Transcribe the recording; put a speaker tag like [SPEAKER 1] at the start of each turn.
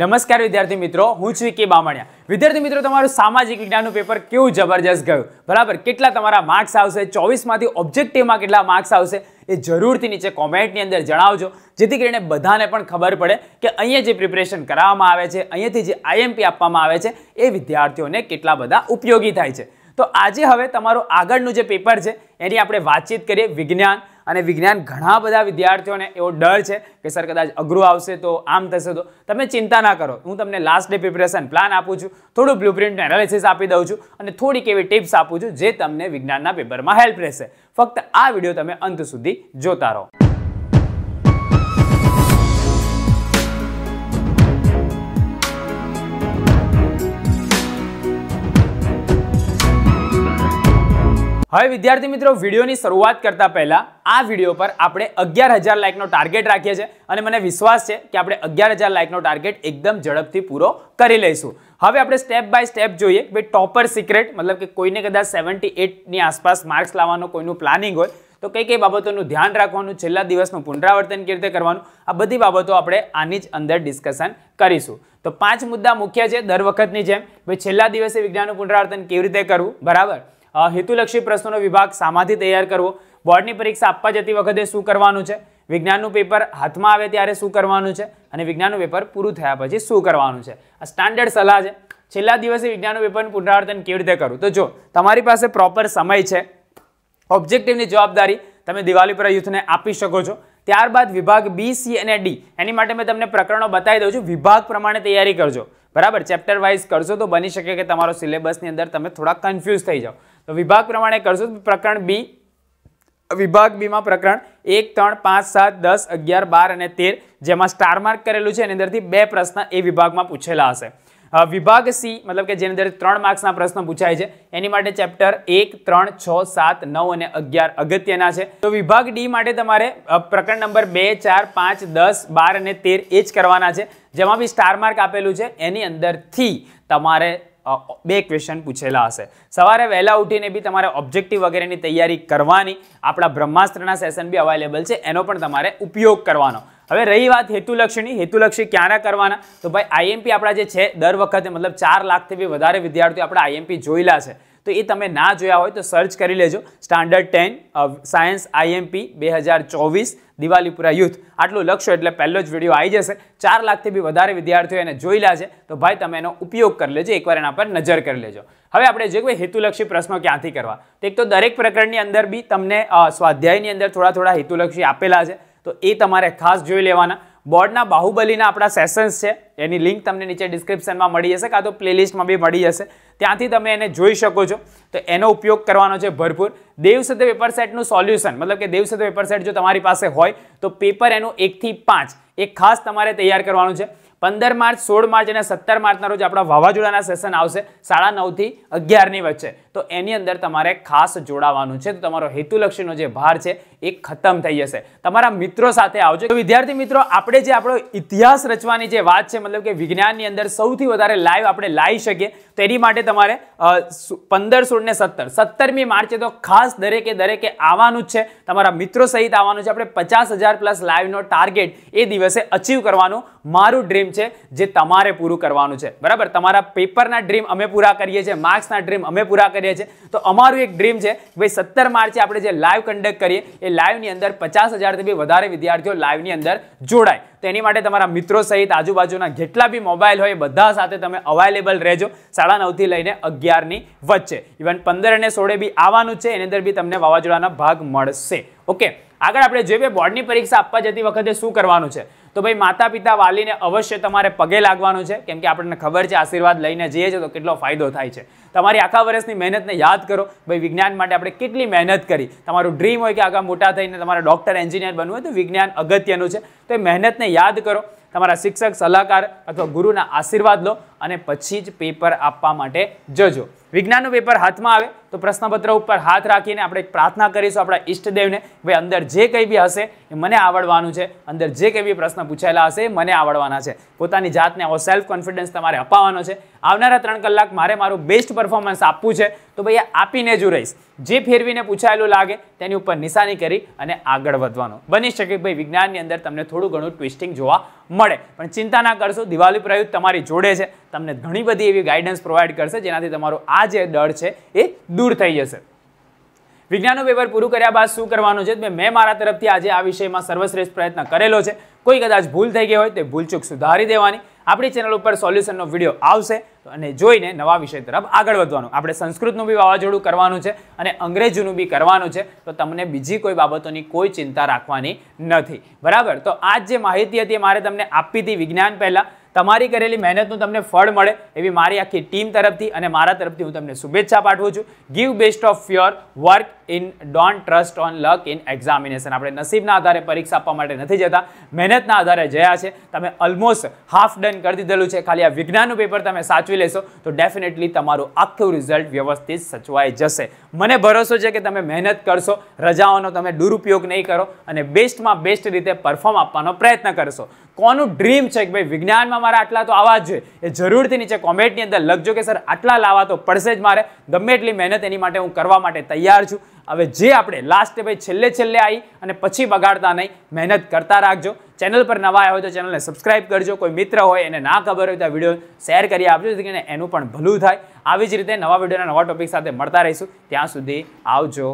[SPEAKER 1] નમસ્કાર વિદ્યાર્થી મિત્રો હું છું કે બામણિયા વિદ્યાર્થી મિત્રો તમારું સામાજિક વિજ્ઞાનનું પેપર કેવું જબરજસ્ત ગયું બરાબર કેટલા તમારા માર્ક્સ આવશે ચોવીસમાંથી ઓબ્જેક્ટિવમાં કેટલા માર્ક્સ આવશે એ જરૂરથી નીચે કોમેન્ટની અંદર જણાવજો જેથી કરીને બધાને પણ ખબર પડે કે અહીંયા જે પ્રિપરેશન કરાવવામાં આવે છે અહીંયાથી જે આઈએમપી આપવામાં આવે છે એ વિદ્યાર્થીઓને કેટલા બધા ઉપયોગી થાય છે તો આજે હવે તમારું આગળનું જે પેપર છે એની આપણે વાતચીત કરીએ વિજ્ઞાન અને વિજ્ઞાન ઘણા બધા વિદ્યાર્થીઓને એવો ડર છે કે સર કદાચ અઘરું આવશે તો આમ થશે તો તમે ચિંતા ના કરો હું તમને લાસ્ટ ડે પ્રિપરેશન પ્લાન આપું છું થોડું બ્લુપ્રિન્ટ એનાલિસિસ આપી દઉં છું અને થોડીક એવી ટિપ્સ આપું છું જે તમને વિજ્ઞાનના પેપરમાં હેલ્પ રહેશે ફક્ત આ વિડીયો તમે અંત સુધી જોતા રહો હવે વિદ્યાર્થી મિત્રો વિડીયોની શરૂઆત કરતા પહેલા આ વિડીયો પર આપણે અગિયાર હજાર લાઇકનો ટાર્ગેટ રાખીએ છીએ અને મને વિશ્વાસ છે કે આપણે અગિયાર હજાર લાઇકનો ટાર્ગેટ એકદમ ઝડપથી પૂરો કરી લઈશું હવે આપણે સ્ટેપ બાય સ્ટેપ જોઈએ કે ટોપર સિક્રેટ મતલબ કે કોઈને કદાચ સેવન્ટી એટની આસપાસ માર્ક્સ લાવવાનો કોઈનું પ્લાનિંગ હોય તો કઈ કઈ બાબતોનું ધ્યાન રાખવાનું છેલ્લા દિવસનું પુનરાવર્તન કેવી રીતે કરવાનું આ બધી બાબતો આપણે આની જ અંદર ડિસ્કશન કરીશું તો પાંચ મુદ્દા મુખ્ય છે દર વખતની જેમ ભાઈ છેલ્લા દિવસે વિજ્ઞાનનું પુનરાવર્તન કેવી રીતે કરવું બરાબર હેતુલક્ષી પ્રશ્નોનો વિભાગ સામાથી તૈયાર કરવો બોર્ડની પરીક્ષા આપવા જતી વખતે શું કરવાનું છે વિજ્ઞાનનું પેપર હાથમાં આવે ત્યારે શું કરવાનું છે અને વિજ્ઞાનનું પેપર પૂરું થયા પછી શું કરવાનું છે આ સ્ટાન્ડર્ડ સલાહ છે છેલ્લા દિવસે વિજ્ઞાનનું પેપરનું પુનરાવર્તન કેવી રીતે કરું તો જો તમારી પાસે પ્રોપર સમય છે ઓબ્જેક્ટિવની જવાબદારી તમે દિવાળી પર યુથને આપી શકો છો ત્યારબાદ વિભાગ બી સી અને ડી એની માટે મેં તમને પ્રકરણો બતાવી દઉં છું વિભાગ પ્રમાણે તૈયારી કરજો બરાબર ચેપ્ટર વાઇઝ કરશો તો બની શકે કે તમારો સિલેબસની અંદર તમે થોડા કન્ફ્યુઝ થઈ જાઓ તો વિભાગ પ્રમાણે કરશું પ્રકરણ બી વિભાગ બીમાં પ્રકરણ એક ત્રણ પાંચ સાત દસ અગિયાર બાર અને તેર જેમાં સ્ટાર માર્ક કરેલું છે એની અંદરથી બે પ્રશ્ન એ વિભાગમાં પૂછેલા હશે વિભાગ સી મતલબ કે જેની અંદર ત્રણ માર્ક્સના પ્રશ્ન પૂછાય છે એની માટે ચેપ્ટર એક ત્રણ છ સાત નવ અને અગિયાર અગત્યના છે તો વિભાગ ડી માટે તમારે પ્રકરણ નંબર બે ચાર પાંચ દસ બાર અને તેર એ જ કરવાના છે જેમાં બી સ્ટાર માર્ક આપેલું છે એની અંદરથી તમારે બે ક્વેશ્ચન પૂછેલા હશે સવારે વહેલા ઉઠીને બી તમારે ઓબ્જેક્ટિવ વગેરેની તૈયારી કરવાની આપણા બ્રહ્માસ્ત્રના સેશન બી અવેલેબલ છે એનો પણ તમારે ઉપયોગ કરવાનો હવે રહી વાત હેતુલક્ષીની હેતુલક્ષી ક્યારે કરવાના તો ભાઈ આઈએમપી આપણા જે છે દર વખતે મતલબ ચાર લાખથી બી વધારે વિદ્યાર્થીઓ આપણા આઈએમપી જોયેલા છે તો એ તમે ના જોયા હોય તો સર્ચ કરી લેજો સ્ટાન્ડર્ડ ટેન સાયન્સ આઈએમપી બે હજાર ચોવીસ દિવાલીપુરા યુથ આટલું લખશો એટલે પહેલો જ વિડીયો આવી જશે ચાર લાખથી બી વધારે વિદ્યાર્થીઓ એને જોયેલા છે તો ભાઈ તમે એનો ઉપયોગ કરી લેજો એકવાર એના પર નજર કરી લેજો હવે આપણે જે કોઈ હેતુલક્ષી પ્રશ્નો ક્યાંથી કરવા તો એક તો દરેક પ્રકરણની અંદર બી તમને સ્વાધ્યાયની અંદર થોડા થોડા હેતુલક્ષી આપેલા છે તો એ તમારે ખાસ જોઈ લેવાના બોર્ડના બાહુબલીના આપણા સેશન્સ છે એની લિંક તમને નીચે ડિસ્ક્રિપ્શનમાં મળી જશે કાં તો પ્લેલિસ્ટમાં બી મળી જશે ત્યાંથી તમે એને જોઈ શકો છો તો એનો ઉપયોગ કરવાનો છે ભરપૂર દેવસદ પેપર સેટનું સોલ્યુશન મતલબ કે દેવસદ પેપર સેટ જો તમારી પાસે હોય તો પેપર એનું એકથી પાંચ એક ખાસ તમારે તૈયાર કરવાનું છે પંદર માર્ચ સોળ માર્ચ અને સત્તર માર્ચના રોજ આપણા વાવાઝોડાના સેશન આવશે સાડા નવથી અગિયારની વચ્ચે તો એની અંદર તમારે ખાસ જોડાવાનું છે તો તમારો હેતુલક્ષીનો જે ભાર છે એ ખતમ થઈ જશે તમારા મિત્રો સાથે આવજો તો વિદ્યાર્થી મિત્રો આપણે જે આપણો ઇતિહાસ રચવાની જે વાત છે મતલબ કે વિજ્ઞાનની અંદર સૌથી વધારે લાઈવ આપણે લાવી શકીએ તેની માટે તમારે પંદર સોળ ને સત્તર સત્તરમી માર્ચે તો ખાસ દરેકે દરેકે આવવાનું જ છે તમારા મિત્રો સહિત આવવાનું છે આપણે પચાસ હજાર પ્લસ લાઈવનો ટાર્ગેટ એ દિવસે અચીવ કરવાનું મારું ડ્રીમ છે જે તમારે પૂરું કરવાનું છે બરાબર તમારા પેપરના ડ્રીમ અમે પૂરા કરીએ છીએ માર્ક્સના ડ્રીમ અમે પૂરા કરીએ છીએ તો અમારું એક ડ્રીમ છે ભાઈ સત્તર માર્ચે આપણે જે લાઈવ કન્ડક્ટ કરીએ એ લાઈવની અંદર પચાસ હજારથી બી વધારે વિદ્યાર્થીઓ લાઈવની અંદર જોડાય તો એની માટે તમારા મિત્રો સહિત આજુબાજુના જેટલા બી મોબાઈલ હોય બધા સાથે તમે અવાઇલેબલ રહેજો સાડા નવથી લઈને અગિયારની વચ્ચે ઇવન પંદર અને સોળે બી આવવાનું છે એની અંદર બી તમને વાવાઝોડાના ભાગ મળશે ઓકે આગળ આપણે જોઈએ બોર્ડની પરીક્ષા આપવા જતી વખતે શું કરવાનું છે તો ભાઈ માતા પિતા વાલીને અવશ્ય તમારે પગે લાગવાનું છે કેમકે આપણને ખબર છે આશીર્વાદ લઈને જઈએ છીએ તો કેટલો ફાયદો થાય છે તમારી આખા વર્ષની મહેનતને યાદ કરો ભાઈ વિજ્ઞાન માટે આપણે કેટલી મહેનત કરી તમારું ડ્રીમ હોય કે આગળ મોટા થઈને તમારે ડૉક્ટર એન્જિનિયર બનવું હોય તો વિજ્ઞાન અગત્યનું છે તો એ મહેનતને યાદ કરો તમારા શિક્ષક સલાહકાર અથવા ગુરુના આશીર્વાદ લો અને પછી જ પેપર આપવા માટે જજો વિજ્ઞાનનું પેપર હાથમાં આવે તો પ્રશ્નપત્ર ઉપર હાથ રાખીને આપણે પ્રાર્થના કરીશું આપણા ઈષ્ટદેવને ભાઈ અંદર જે કંઈ બી હશે એ મને આવડવાનું છે અંદર જે કંઈ બી પ્રશ્ન પૂછાયેલા હશે મને આવડવાના છે પોતાની જાતને આવો સેલ્ફ કોન્ફિડન્સ તમારે અપાવવાનો છે આવનારા ત્રણ કલાક મારે મારું બેસ્ટ પરફોર્મન્સ આપવું છે તો ભાઈ આપીને જ રહીશ જે ફેરવીને પૂછાયેલું લાગે તેની ઉપર નિશાની કરી અને આગળ વધવાનો બની શકે ભાઈ વિજ્ઞાનની અંદર તમને થોડું ઘણું ટ્વિસ્ટિંગ જોવા મળે પણ ચિંતા ના કરશો દિવાળી પ્રયુક્ત તમારી જોડે છે તમને ઘણી બધી એવી ગાઈડન્સ પ્રોવાઈડ કરશે જેનાથી તમારું આ જે ડર છે એ દૂર થઈ જશે વિજ્ઞાનનું પેપર પૂરું કર્યા બાદ શું કરવાનું છે મેં મારા તરફથી આજે આ વિષયમાં સર્વશ્રેષ્ઠ પ્રયત્ન કરેલો છે કોઈ કદાચ ભૂલ થઈ ગઈ હોય તે ભૂલચૂક સુધારી દેવાની આપણી ચેનલ ઉપર સોલ્યુશનનો વિડીયો આવશે અને જોઈને નવા વિષય તરફ આગળ વધવાનું આપણે સંસ્કૃતનું બી વાવાઝોડું કરવાનું છે અને અંગ્રેજીનું બી કરવાનું છે તો તમને બીજી કોઈ બાબતોની કોઈ ચિંતા રાખવાની નથી બરાબર તો આ જે માહિતી હતી મારે તમને આપી હતી વિજ્ઞાન પહેલાં તમારી કરેલી મહેનતનું તમને ફળ મળે એવી મારી આખી ટીમ તરફથી અને મારા તરફથી હું તમને શુભેચ્છા પાઠવું છું give best of your work in don't trust on luck in examination આપણે નસીબના આધારે પરીક્ષા આપવા માટે નથી જતા મહેનતના આધારે જયા છે તમે ઓલમોસ્ટ હાફ ડન કરી દીધેલું છે ખાલી આ વિજ્ઞાનનું પેપર તમે સાચવી લેશો તો ડેફિનેટલી તમારું આખું રિઝલ્ટ વ્યવસ્થિત સચવાઈ જશે મને ભરોસો છે કે તમે મહેનત કરશો રજાઓનો તમે દુરુપયોગ નહીં કરો અને બેસ્ટમાં બેસ્ટ રીતે પરફોર્મ આપવાનો પ્રયત્ન કરશો કોનું ડ્રીમ છે કે ભાઈ વિજ્ઞાનમાં મારા આટલા તો આવા જ એ જરૂરથી નીચે કોમેન્ટની અંદર લખજો કે સર આટલા લાવા તો પડશે જ મારે ગમે એટલી મહેનત એની માટે હું કરવા માટે તૈયાર છું હવે જે આપણે લાસ્ટ ભાઈ છેલ્લે છેલ્લે આવી અને પછી બગાડતા નહીં મહેનત કરતા રાખજો ચેનલ પર નવા આવ્યો તો ચેનલને સબસ્ક્રાઇબ કરજો કોઈ મિત્ર હોય એને ના ખબર હોય તો આ વિડીયો શેર કરી આપજો જેથી કરીને એનું પણ ભલું થાય આવી જ રીતે નવા વિડીયોના નવા ટોપિક સાથે મળતા રહીશું ત્યાં સુધી આવજો